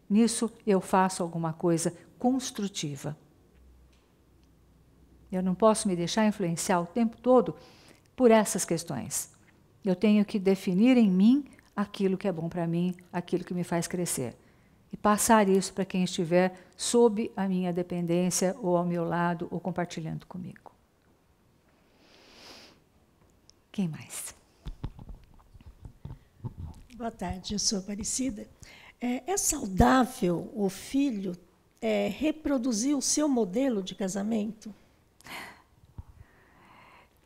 Nisso eu faço alguma coisa construtiva. Eu não posso me deixar influenciar o tempo todo por essas questões. Eu tenho que definir em mim aquilo que é bom para mim, aquilo que me faz crescer. E passar isso para quem estiver sob a minha dependência, ou ao meu lado, ou compartilhando comigo. Quem mais? Boa tarde, eu sou Aparecida. É, é saudável o filho é, reproduzir o seu modelo de casamento?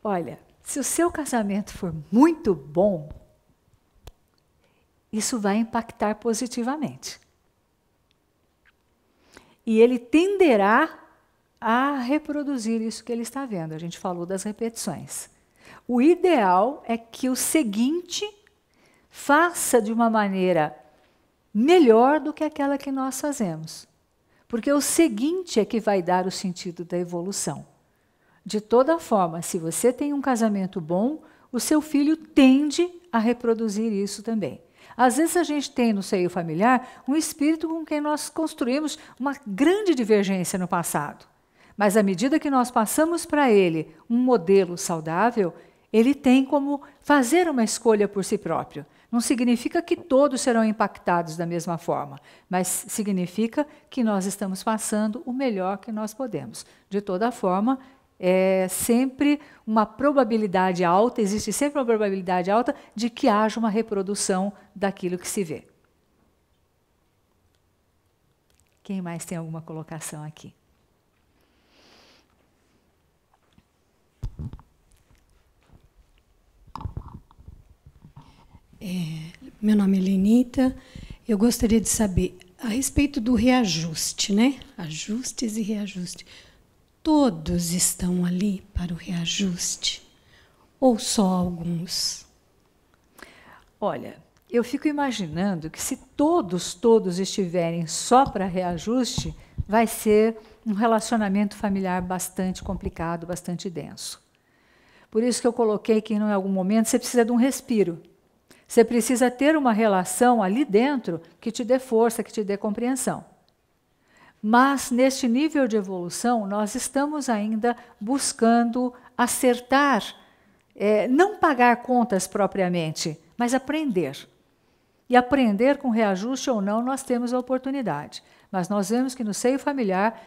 Olha, se o seu casamento for muito bom, isso vai impactar positivamente. E ele tenderá a reproduzir isso que ele está vendo. A gente falou das repetições. O ideal é que o seguinte faça de uma maneira melhor do que aquela que nós fazemos. Porque o seguinte é que vai dar o sentido da evolução. De toda forma, se você tem um casamento bom, o seu filho tende a reproduzir isso também. Às vezes a gente tem no seio familiar um espírito com quem nós construímos uma grande divergência no passado. Mas à medida que nós passamos para ele um modelo saudável, ele tem como fazer uma escolha por si próprio. Não significa que todos serão impactados da mesma forma, mas significa que nós estamos passando o melhor que nós podemos. De toda forma, é sempre uma probabilidade alta, existe sempre uma probabilidade alta de que haja uma reprodução daquilo que se vê. Quem mais tem alguma colocação aqui? É, meu nome é Lenita. Eu gostaria de saber a respeito do reajuste, né? Ajustes e reajuste. Todos estão ali para o reajuste ou só alguns? Olha, eu fico imaginando que se todos, todos estiverem só para reajuste, vai ser um relacionamento familiar bastante complicado, bastante denso. Por isso que eu coloquei que em algum momento você precisa de um respiro. Você precisa ter uma relação ali dentro que te dê força, que te dê compreensão. Mas neste nível de evolução, nós estamos ainda buscando acertar, é, não pagar contas propriamente, mas aprender. E aprender com reajuste ou não, nós temos a oportunidade. Mas nós vemos que no seio familiar,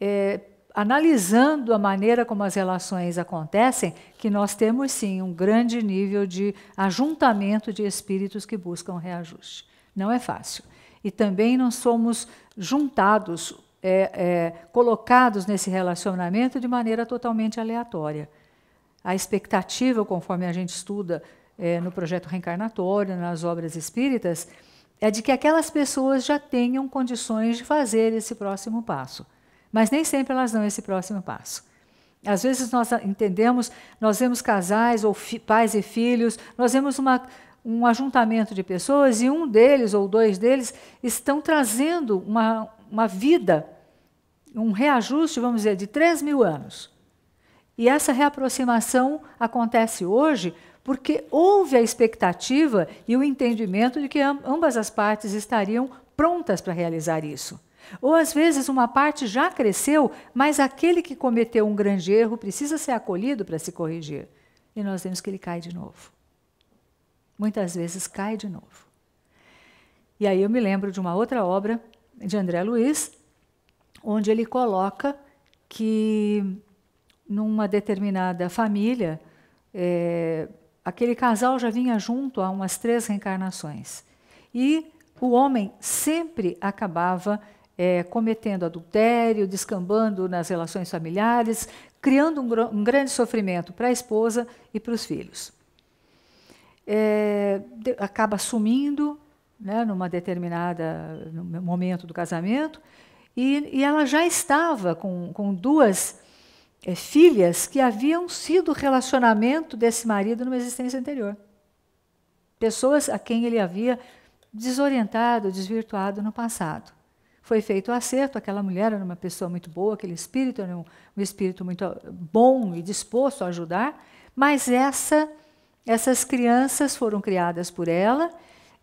é, analisando a maneira como as relações acontecem, que nós temos sim um grande nível de ajuntamento de espíritos que buscam reajuste. Não é fácil. E também não somos juntados, é, é, colocados nesse relacionamento de maneira totalmente aleatória. A expectativa, conforme a gente estuda é, no projeto reencarnatório, nas obras espíritas, é de que aquelas pessoas já tenham condições de fazer esse próximo passo. Mas nem sempre elas dão esse próximo passo. Às vezes nós entendemos, nós vemos casais ou pais e filhos, nós vemos uma, um ajuntamento de pessoas e um deles ou dois deles estão trazendo uma, uma vida, um reajuste, vamos dizer, de 3 mil anos. E essa reaproximação acontece hoje porque houve a expectativa e o entendimento de que ambas as partes estariam prontas para realizar isso. Ou às vezes uma parte já cresceu, mas aquele que cometeu um grande erro precisa ser acolhido para se corrigir. E nós vemos que ele cai de novo. Muitas vezes cai de novo. E aí eu me lembro de uma outra obra de André Luiz, onde ele coloca que numa determinada família, é, aquele casal já vinha junto há umas três reencarnações. E o homem sempre acabava é, cometendo adultério, descambando nas relações familiares, criando um, um grande sofrimento para a esposa e para os filhos. É, de, acaba sumindo né, numa determinada momento do casamento e, e, ela já estava com, com duas é, filhas que haviam sido relacionamento desse marido numa existência anterior. Pessoas a quem ele havia desorientado, desvirtuado no passado foi feito o acerto, aquela mulher era uma pessoa muito boa, aquele espírito era um, um espírito muito ah, bom e disposto a ajudar, mas essa, essas crianças foram criadas por ela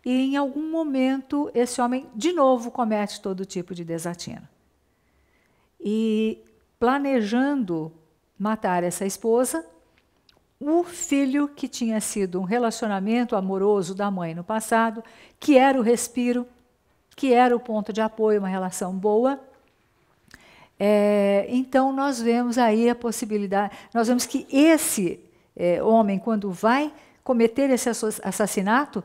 e em algum momento esse homem de novo comete todo tipo de desatino. E planejando matar essa esposa, o filho que tinha sido um relacionamento amoroso da mãe no passado, que era o respiro, que era o ponto de apoio, uma relação boa. É, então, nós vemos aí a possibilidade, nós vemos que esse é, homem, quando vai cometer esse assassinato,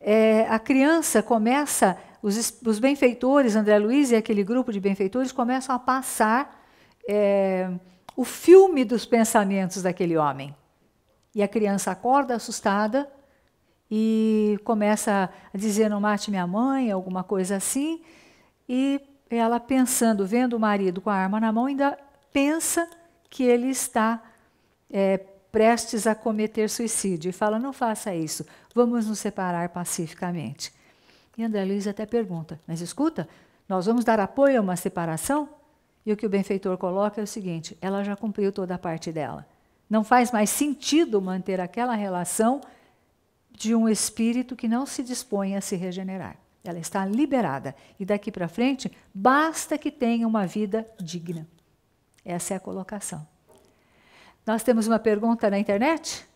é, a criança começa, os, os, benfeitores, André Luiz e aquele grupo de benfeitores, começam a passar é, o filme dos pensamentos daquele homem. E a criança acorda assustada, e começa a dizer: Não mate minha mãe, alguma coisa assim. E ela pensando, vendo o marido com a arma na mão, ainda pensa que ele está é, prestes a cometer suicídio e fala: Não faça isso, vamos nos separar pacificamente. E André Luiz até pergunta: Mas escuta, nós vamos dar apoio a uma separação? E o que o benfeitor coloca é o seguinte: ela já cumpriu toda a parte dela. Não faz mais sentido manter aquela relação de um espírito que não se dispõe a se regenerar. Ela está liberada. E daqui para frente, basta que tenha uma vida digna. Essa é a colocação. Nós temos uma pergunta na internet?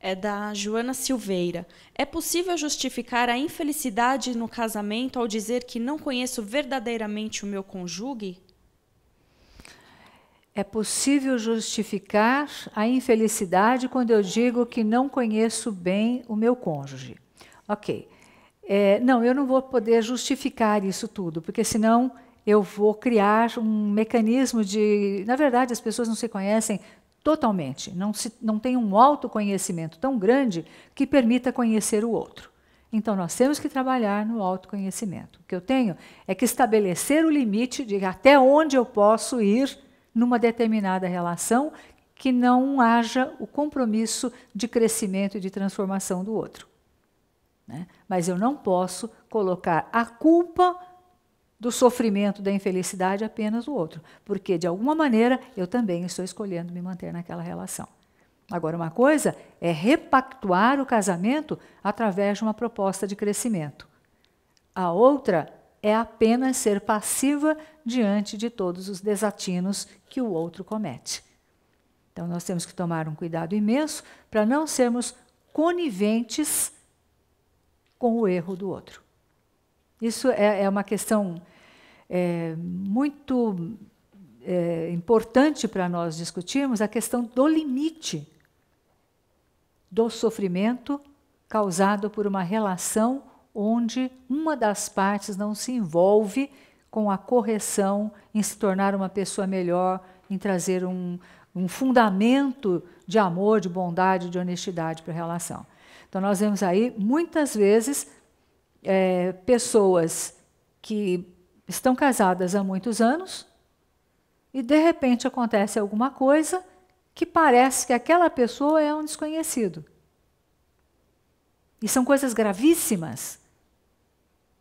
É da Joana Silveira. É possível justificar a infelicidade no casamento ao dizer que não conheço verdadeiramente o meu cônjuge? É possível justificar a infelicidade quando eu digo que não conheço bem o meu cônjuge. Ok. É, não, eu não vou poder justificar isso tudo, porque senão eu vou criar um mecanismo de. Na verdade, as pessoas não se conhecem totalmente, não, se, não tem um autoconhecimento tão grande que permita conhecer o outro. Então, nós temos que trabalhar no autoconhecimento. O que eu tenho é que estabelecer o limite de até onde eu posso ir numa determinada relação que não haja o compromisso de crescimento e de transformação do outro. Né? Mas eu não posso colocar a culpa do sofrimento, da infelicidade apenas o outro, porque de alguma maneira eu também estou escolhendo me manter naquela relação. Agora, uma coisa é repactuar o casamento através de uma proposta de crescimento. A outra é apenas ser passiva diante de todos os desatinos que o outro comete. Então, nós temos que tomar um cuidado imenso para não sermos coniventes com o erro do outro. Isso é, é uma questão é, muito é, importante para nós discutirmos a questão do limite do sofrimento causado por uma relação onde uma das partes não se envolve com a correção em se tornar uma pessoa melhor, em trazer um, um fundamento de amor, de bondade, de honestidade para a relação. Então, nós vemos aí muitas vezes é, pessoas que estão casadas há muitos anos e de repente acontece alguma coisa que parece que aquela pessoa é um desconhecido. E são coisas gravíssimas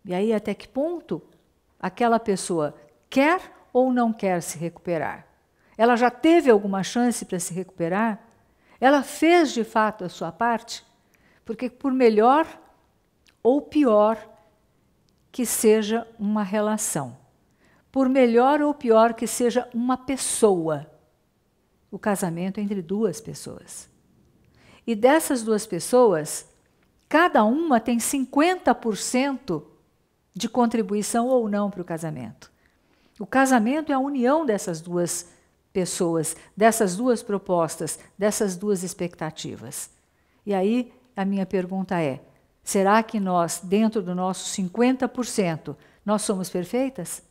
e aí, até que ponto aquela pessoa quer ou não quer se recuperar? Ela já teve alguma chance para se recuperar? Ela fez de fato a sua parte? Porque, por melhor ou pior que seja uma relação, por melhor ou pior que seja uma pessoa, o casamento é entre duas pessoas. E dessas duas pessoas, cada uma tem 50% de contribuição ou não para o casamento. O casamento é a união dessas duas pessoas, dessas duas propostas, dessas duas expectativas. E aí a minha pergunta é: será que nós, dentro do nosso 50%, nós somos perfeitas?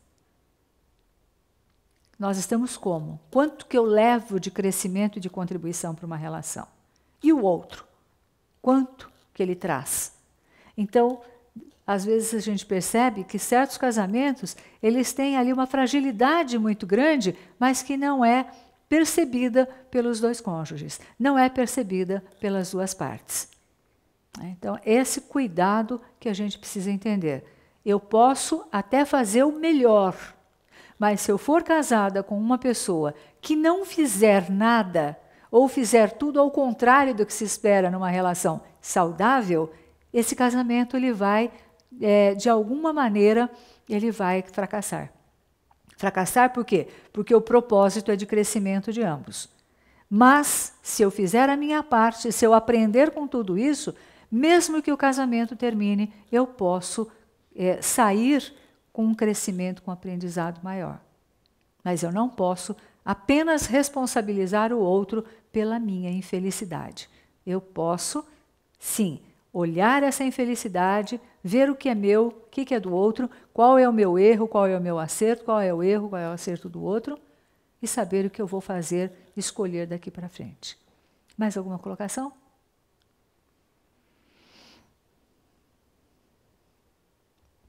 Nós estamos como? Quanto que eu levo de crescimento e de contribuição para uma relação? E o outro? Quanto que ele traz? Então, às vezes a gente percebe que certos casamentos, eles têm ali uma fragilidade muito grande, mas que não é percebida pelos dois cônjuges, não é percebida pelas duas partes. Então, esse cuidado que a gente precisa entender. Eu posso até fazer o melhor, mas se eu for casada com uma pessoa que não fizer nada ou fizer tudo ao contrário do que se espera numa relação saudável, esse casamento ele vai é, de alguma maneira, ele vai fracassar. Fracassar por quê? Porque o propósito é de crescimento de ambos. Mas, se eu fizer a minha parte, se eu aprender com tudo isso, mesmo que o casamento termine, eu posso é, sair com um crescimento, com um aprendizado maior. Mas eu não posso apenas responsabilizar o outro pela minha infelicidade. Eu posso, sim, olhar essa infelicidade, ver o que é meu, o que é do outro, qual é o meu erro, qual é o meu acerto, qual é o erro, qual é o acerto do outro, e saber o que eu vou fazer, escolher daqui para frente. Mais alguma colocação?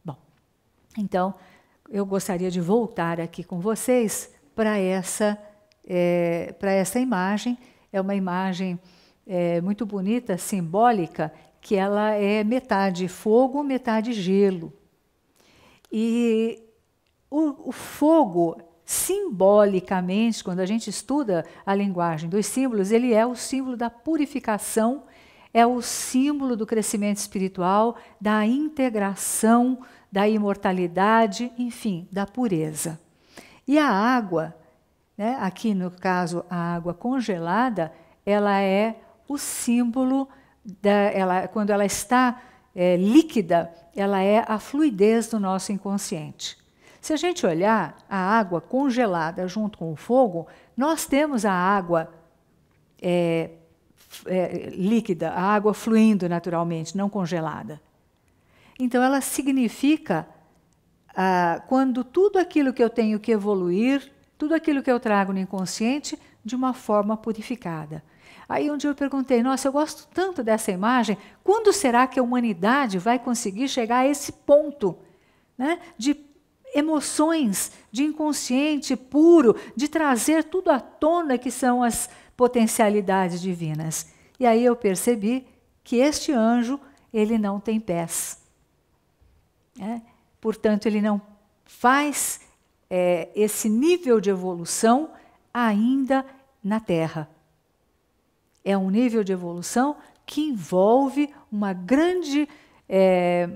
Bom, então eu gostaria de voltar aqui com vocês para essa, é, para essa imagem. É uma imagem é, muito bonita, simbólica, que ela é metade fogo, metade gelo. E o, o fogo, simbolicamente, quando a gente estuda a linguagem dos símbolos, ele é o símbolo da purificação, é o símbolo do crescimento espiritual, da integração, da imortalidade, enfim, da pureza. E a água, né, aqui no caso a água congelada, ela é o símbolo da, ela, quando ela está é, líquida, ela é a fluidez do nosso inconsciente. Se a gente olhar a água congelada junto com o fogo, nós temos a água é, é, líquida, a água fluindo naturalmente, não congelada. Então, ela significa ah, quando tudo aquilo que eu tenho que evoluir, tudo aquilo que eu trago no inconsciente, de uma forma purificada. Aí um dia eu perguntei: Nossa, eu gosto tanto dessa imagem, quando será que a humanidade vai conseguir chegar a esse ponto né, de emoções, de inconsciente puro, de trazer tudo à tona que são as potencialidades divinas? E aí eu percebi que este anjo, ele não tem pés. Né? Portanto, ele não faz é, esse nível de evolução ainda na Terra é um nível de evolução que envolve uma grande, é,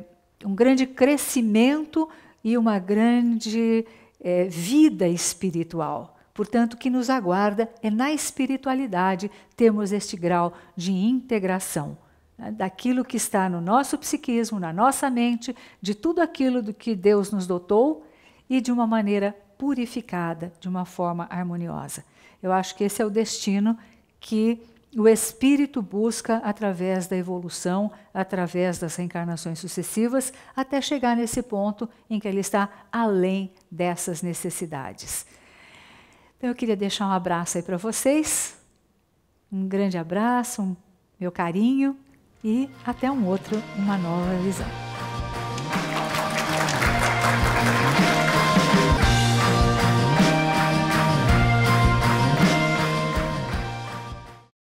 um grande crescimento e uma grande é, vida espiritual. Portanto, o que nos aguarda é na espiritualidade termos este grau de integração né, daquilo que está no nosso psiquismo, na nossa mente, de tudo aquilo do que Deus nos dotou e de uma maneira purificada, de uma forma harmoniosa. Eu acho que esse é o destino que o espírito busca através da evolução, através das reencarnações sucessivas, até chegar nesse ponto em que ele está além dessas necessidades. Então eu queria deixar um abraço aí para vocês. Um grande abraço, um meu carinho e até um outro, uma nova visão.